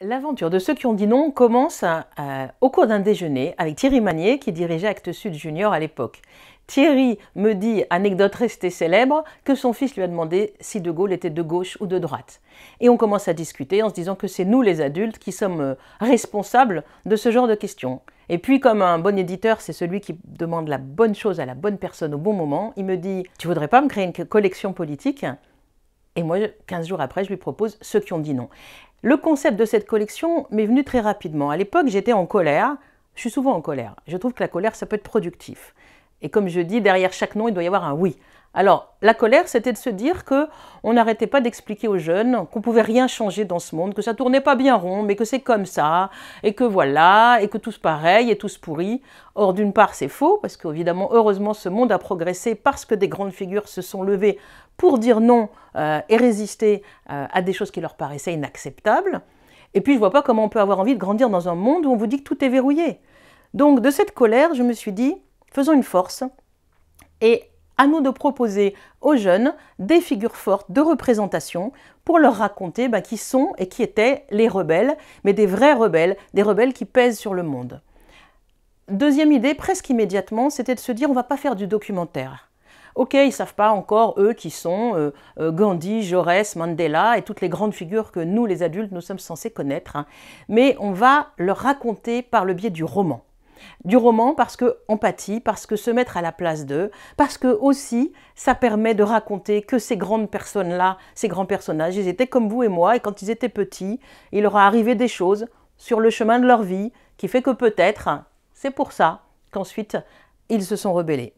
L'aventure de ceux qui ont dit non commence euh, au cours d'un déjeuner avec Thierry Manier, qui dirigeait Actes Sud Junior à l'époque. Thierry me dit, anecdote restée célèbre, que son fils lui a demandé si De Gaulle était de gauche ou de droite. Et on commence à discuter en se disant que c'est nous les adultes qui sommes euh, responsables de ce genre de questions. Et puis comme un bon éditeur, c'est celui qui demande la bonne chose à la bonne personne au bon moment, il me dit, tu voudrais pas me créer une collection politique Et moi, 15 jours après, je lui propose ceux qui ont dit non. Le concept de cette collection m'est venu très rapidement. À l'époque, j'étais en colère. Je suis souvent en colère. Je trouve que la colère, ça peut être productif. Et comme je dis, derrière chaque nom, il doit y avoir un oui. Alors, la colère, c'était de se dire que on n'arrêtait pas d'expliquer aux jeunes qu'on pouvait rien changer dans ce monde, que ça tournait pas bien rond, mais que c'est comme ça, et que voilà, et que tout se pareil, et tout se pourrit. Or, d'une part, c'est faux, parce qu'évidemment, heureusement, ce monde a progressé parce que des grandes figures se sont levées pour dire non euh, et résister euh, à des choses qui leur paraissaient inacceptables. Et puis je ne vois pas comment on peut avoir envie de grandir dans un monde où on vous dit que tout est verrouillé. Donc de cette colère, je me suis dit, faisons une force et à nous de proposer aux jeunes des figures fortes de représentation pour leur raconter bah, qui sont et qui étaient les rebelles, mais des vrais rebelles, des rebelles qui pèsent sur le monde. Deuxième idée, presque immédiatement, c'était de se dire on va pas faire du documentaire. Ok, ils savent pas encore, eux, qui sont euh, euh, Gandhi, Jaurès, Mandela et toutes les grandes figures que nous, les adultes, nous sommes censés connaître. Hein. Mais on va leur raconter par le biais du roman. Du roman parce que empathie, parce que se mettre à la place d'eux, parce que aussi ça permet de raconter que ces grandes personnes-là, ces grands personnages, ils étaient comme vous et moi et quand ils étaient petits, il leur a arrivé des choses sur le chemin de leur vie qui fait que peut-être hein, c'est pour ça qu'ensuite ils se sont rebellés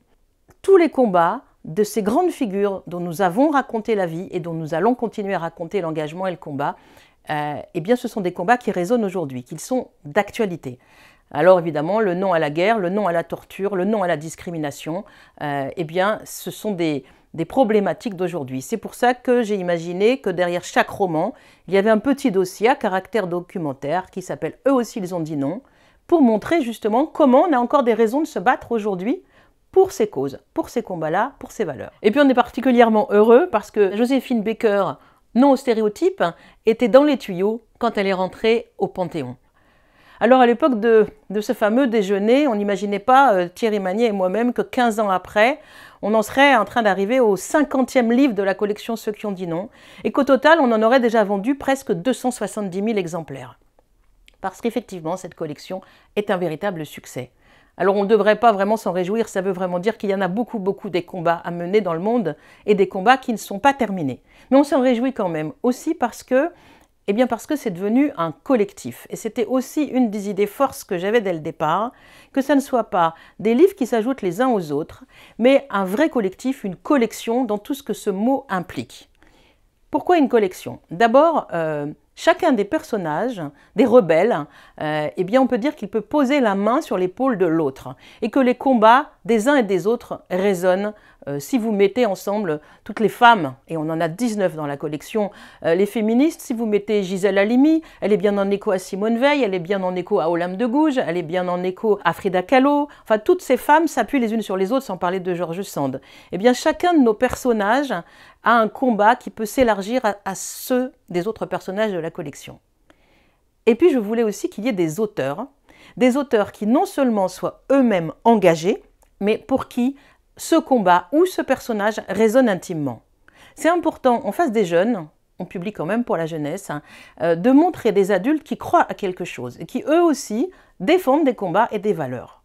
tous les combats de ces grandes figures dont nous avons raconté la vie et dont nous allons continuer à raconter l'engagement et le combat, euh, eh bien ce sont des combats qui résonnent aujourd'hui, qui sont d'actualité. Alors évidemment, le non à la guerre, le non à la torture, le non à la discrimination, euh, eh bien ce sont des, des problématiques d'aujourd'hui. C'est pour ça que j'ai imaginé que derrière chaque roman, il y avait un petit dossier à caractère documentaire qui s'appelle Eux aussi ils ont dit non, pour montrer justement comment on a encore des raisons de se battre aujourd'hui pour ces causes, pour ces combats-là, pour ces valeurs. Et puis on est particulièrement heureux parce que Joséphine Baker, non au stéréotype, était dans les tuyaux quand elle est rentrée au Panthéon. Alors à l'époque de, ce fameux déjeuner, on n'imaginait pas, euh, Thierry Magnier et moi-même, que 15 ans après, on en serait en train d'arriver au 50e livre de la collection Ceux qui ont dit non, et qu'au total, on en aurait déjà vendu presque 270 000 exemplaires. Parce qu'effectivement, cette collection est un véritable succès. Alors on ne devrait pas vraiment s'en réjouir, ça veut vraiment dire qu'il y en a beaucoup, beaucoup des combats à mener dans le monde et des combats qui ne sont pas terminés. Mais on s'en réjouit quand même, aussi parce que eh bien parce que c'est devenu un collectif. Et c'était aussi une des idées forces que j'avais dès le départ, que ça ne soit pas des livres qui s'ajoutent les uns aux autres, mais un vrai collectif, une collection dans tout ce que ce mot implique. Pourquoi une collection D'abord, euh, chacun des personnages, des rebelles, euh, eh bien on peut dire qu'il peut poser la main sur l'épaule de l'autre et que les combats des uns et des autres résonnent euh, si vous mettez ensemble toutes les femmes, et on en a 19 dans la collection, euh, les féministes, si vous mettez Gisèle Halimi, elle est bien en écho à Simone Veil, elle est bien en écho à Olympe de Gouges, elle est bien en écho à Frida Kahlo, enfin toutes ces femmes s'appuient les unes sur les autres sans parler de Georges Sand. Eh bien chacun de nos personnages à un combat qui peut s'élargir à, ceux des autres personnages de la collection. Et puis je voulais aussi qu'il y ait des auteurs, des auteurs qui non seulement soient eux-mêmes engagés, mais pour qui ce combat ou ce personnage résonne intimement. C'est important en face des jeunes, on publie quand même pour la jeunesse, hein, euh, de montrer des adultes qui croient à quelque chose et qui eux aussi défendent des combats et des valeurs.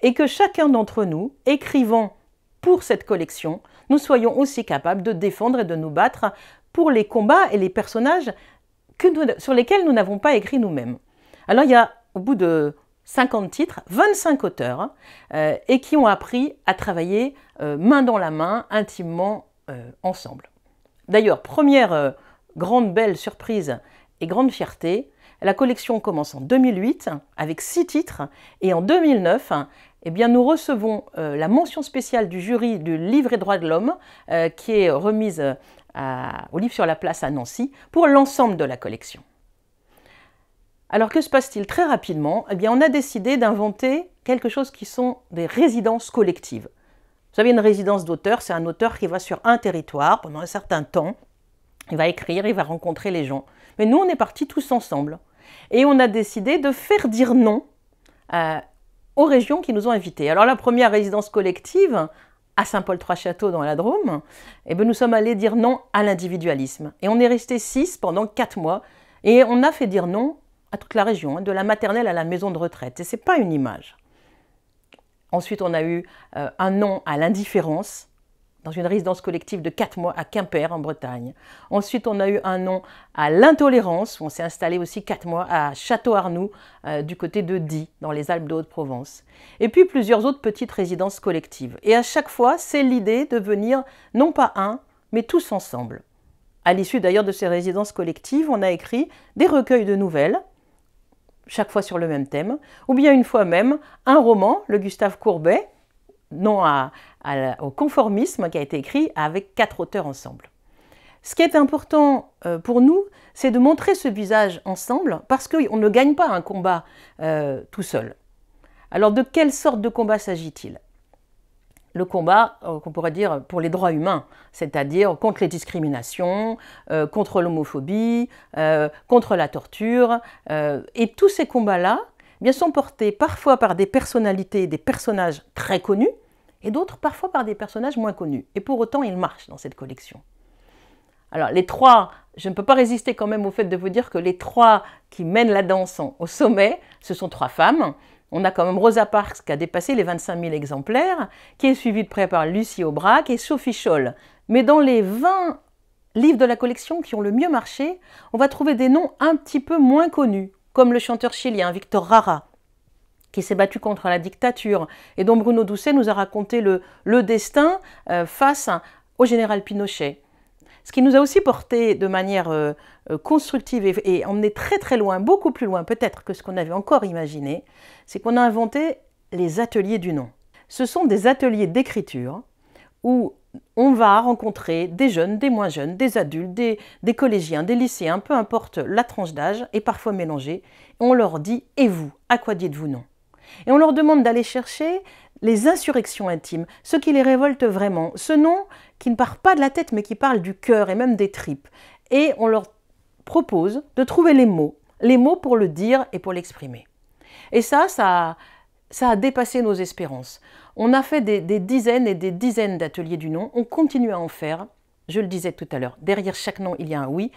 Et que chacun d'entre nous, écrivant pour cette collection, nous soyons aussi capables de défendre et de nous battre pour les combats et les personnages que sur lesquels nous n'avons pas écrit nous-mêmes. Alors il y a, au bout de 50 titres, 25 auteurs, euh, et qui ont appris à travailler euh, main dans la main, intimement euh, ensemble. D'ailleurs, première grande belle surprise et grande fierté, la collection commence en 2008 avec 6 titres, et en 2009, eh bien, nous recevons euh, la mention spéciale du jury du Livre et Droits de l'Homme, euh, qui est remise euh, au Livre sur la Place à Nancy, pour l'ensemble de la collection. Alors, que se passe-t-il Très rapidement, eh bien, on a décidé d'inventer quelque chose qui sont des résidences collectives. Vous savez, une résidence d'auteur, c'est un auteur qui va sur un territoire pendant un certain temps, il va écrire, il va rencontrer les gens. Mais nous, on est partis tous ensemble. Et on a décidé de faire dire non à aux régions qui nous ont invités. Alors la première résidence collective, à Saint-Paul-Trois-Châteaux dans la Drôme, eh ben, nous sommes allés dire non à l'individualisme. Et on est resté six pendant quatre mois. Et on a fait dire non à toute la région, hein, de la maternelle à la maison de retraite. Et ce n'est pas une image. Ensuite, on a eu euh, un non à l'indifférence dans une résidence collective de quatre mois à Quimper, en Bretagne. Ensuite, on a eu un nom à l'intolérance, on s'est installé aussi quatre mois à Château-Arnoux, euh, du côté de Die, dans les Alpes de Haute-Provence. Et puis plusieurs autres petites résidences collectives. Et à chaque fois, c'est l'idée de venir, non pas un, mais tous ensemble. À l'issue d'ailleurs de ces résidences collectives, on a écrit des recueils de nouvelles, chaque fois sur le même thème, ou bien une fois même un roman, le Gustave Courbet, nom à, au conformisme qui a été écrit avec quatre auteurs ensemble. Ce qui est important euh, pour nous, c'est de montrer ce visage ensemble parce qu'on ne gagne pas un combat euh, tout seul. Alors de quelle sorte de combat s'agit-il le combat euh, qu'on pourrait dire pour les droits humains, c'est-à-dire contre les discriminations, contre l'homophobie, contre la torture. et tous ces combats-là eh bien sont portés parfois par des personnalités, des personnages très connus, et d'autres parfois par des personnages moins connus. Et pour autant, ils marchent dans cette collection. Alors les trois, je ne peux pas résister quand même au fait de vous dire que les trois qui mènent la danse au sommet, ce sont trois femmes. On a quand même Rosa Parks qui a dépassé les 25 000 exemplaires, qui est suivie de près par Lucie Aubrac et Sophie Scholl. Mais dans les 20 livres de la collection qui ont le mieux marché, on va trouver des noms un petit peu moins connus, comme le chanteur chilien Victor Rara, qui s'est battu contre la dictature et dont Bruno Doucet nous a raconté le, le destin euh, face au général Pinochet. Ce qui nous a aussi porté de manière euh, euh, constructive et, emmené très très loin, beaucoup plus loin peut-être que ce qu'on avait encore imaginé, c'est qu'on a inventé les ateliers du nom. Ce sont des ateliers d'écriture où on va rencontrer des jeunes, des moins jeunes, des adultes, des, des collégiens, des lycéens, peu importe la tranche d'âge, et parfois mélangés. On leur dit Et vous, à quoi dites-vous non et on leur demande d'aller chercher les insurrections intimes, ce qui les révolte vraiment, ce nom qui ne part pas de la tête mais qui parle du cœur et même des tripes. Et on leur propose de trouver les mots, les mots pour le dire et pour l'exprimer. Et ça, ça, a dépassé nos espérances. On a fait des, dizaines et des dizaines d'ateliers du nom, on continue à en faire. Je le disais tout à l'heure, derrière chaque nom, il y a un oui,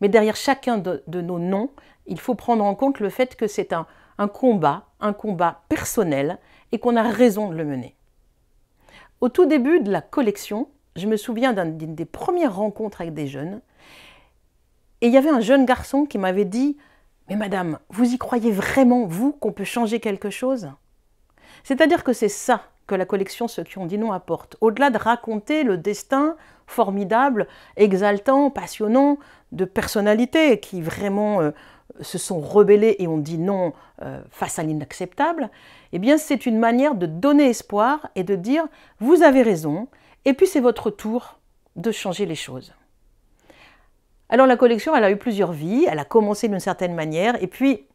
mais derrière chacun de nos noms, il faut prendre en compte le fait que c'est un un combat, un combat personnel, et qu'on a raison de le mener. Au tout début de la collection, je me souviens d'une des premières rencontres avec des jeunes, et il y avait un jeune garçon qui m'avait dit Mais madame, vous y croyez vraiment, vous, qu'on peut changer quelque chose C'est-à-dire que c'est ça que la collection Ceux qui ont dit non apporte, au-delà de raconter le destin formidable, exaltant, passionnant de personnalités qui vraiment euh, se sont rebellés et ont dit non euh, face à l'inacceptable, eh bien c'est une manière de donner espoir et de dire vous avez raison, et puis c'est votre tour de changer les choses. Alors la collection, elle a eu plusieurs vies, elle a commencé d'une certaine manière, et puis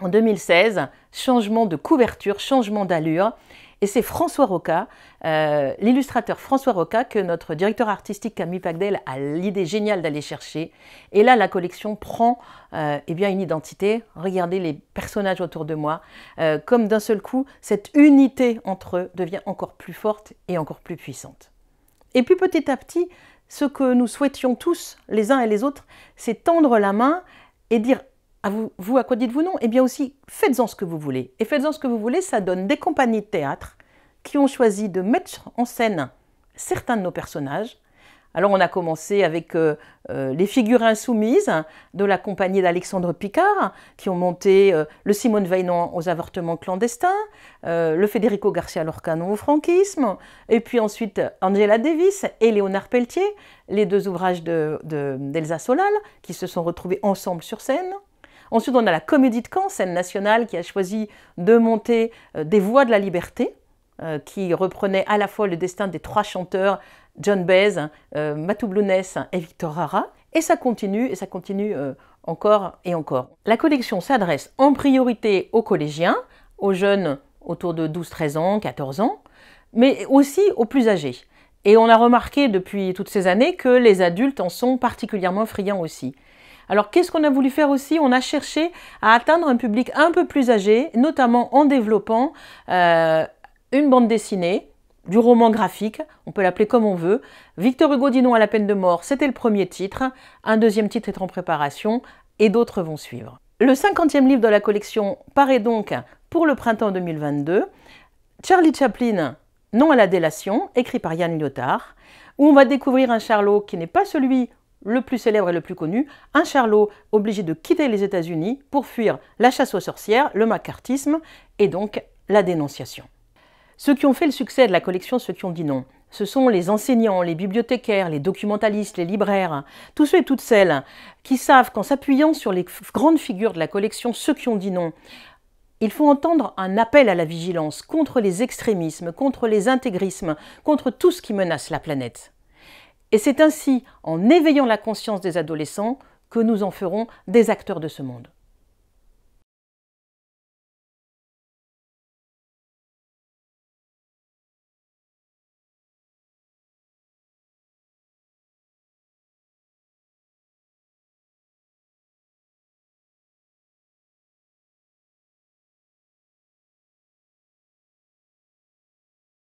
en 2016, changement de couverture, changement d'allure. Et c'est François Roca, euh, l'illustrateur François Roca, que notre directeur artistique Camille Pagdel a l'idée géniale d'aller chercher. Et là, la collection prend euh, eh bien, une identité. Regardez les personnages autour de moi. Euh, comme d'un seul coup, cette unité entre eux devient encore plus forte et encore plus puissante. Et puis petit à petit, ce que nous souhaitions tous, les uns et les autres, c'est tendre la main et dire ah, vous, à quoi dites-vous non Eh bien aussi, faites-en ce que vous voulez. Et faites-en ce que vous voulez, ça donne des compagnies de théâtre qui ont choisi de mettre en scène certains de nos personnages. Alors on a commencé avec euh, euh, les figures insoumises de la compagnie d'Alexandre Picard, qui ont monté euh, le Simone Veillant aux avortements clandestins, le Federico Garcia Lorcanon au franquisme, et puis ensuite Angela Davis et Léonard Pelletier, les deux ouvrages d'Elsa Solal, qui se sont retrouvés ensemble sur scène. Ensuite, on a la Comédie de Caen, scène nationale, qui a choisi de monter euh, des voix de la liberté, euh, qui reprenait à la fois le destin des trois chanteurs, John Baez, euh, Matou Blounès et Victor Rara. Et ça continue, et ça continue encore et encore. La collection s'adresse en priorité aux collégiens, aux jeunes autour de 12-13 ans, 14 ans, mais aussi aux plus âgés. Et on a remarqué depuis toutes ces années que les adultes en sont particulièrement friands aussi. Alors qu'est-ce qu'on a voulu faire aussi On a cherché à atteindre un public un peu plus âgé, notamment en développant euh, une bande dessinée, du roman graphique, on peut l'appeler comme on veut. Victor Hugo dit non à la peine de mort, c'était le premier titre. Un deuxième titre est en préparation et d'autres vont suivre. Le 50e livre de la collection paraît donc pour le printemps 2022. Charlie Chaplin, Non à la délation, écrit par Yann Lyotard, où on va découvrir un Charlot qui n'est pas celui le plus célèbre et le plus connu, un Charlot obligé de quitter les États-Unis pour fuir la chasse aux sorcières, le macartisme et donc la dénonciation. Ceux qui ont fait le succès de la collection, ceux qui ont dit non, ce sont les enseignants, les bibliothécaires, les documentalistes, les libraires, hein. tous ceux et toutes celles hein, qui savent qu'en s'appuyant sur les grandes figures de la collection, ceux qui ont dit non, il faut entendre un appel à la vigilance contre les extrémismes, contre les intégrismes, contre tout ce qui menace la planète. Et c'est ainsi, en éveillant la conscience des adolescents, que nous en ferons des acteurs de ce monde.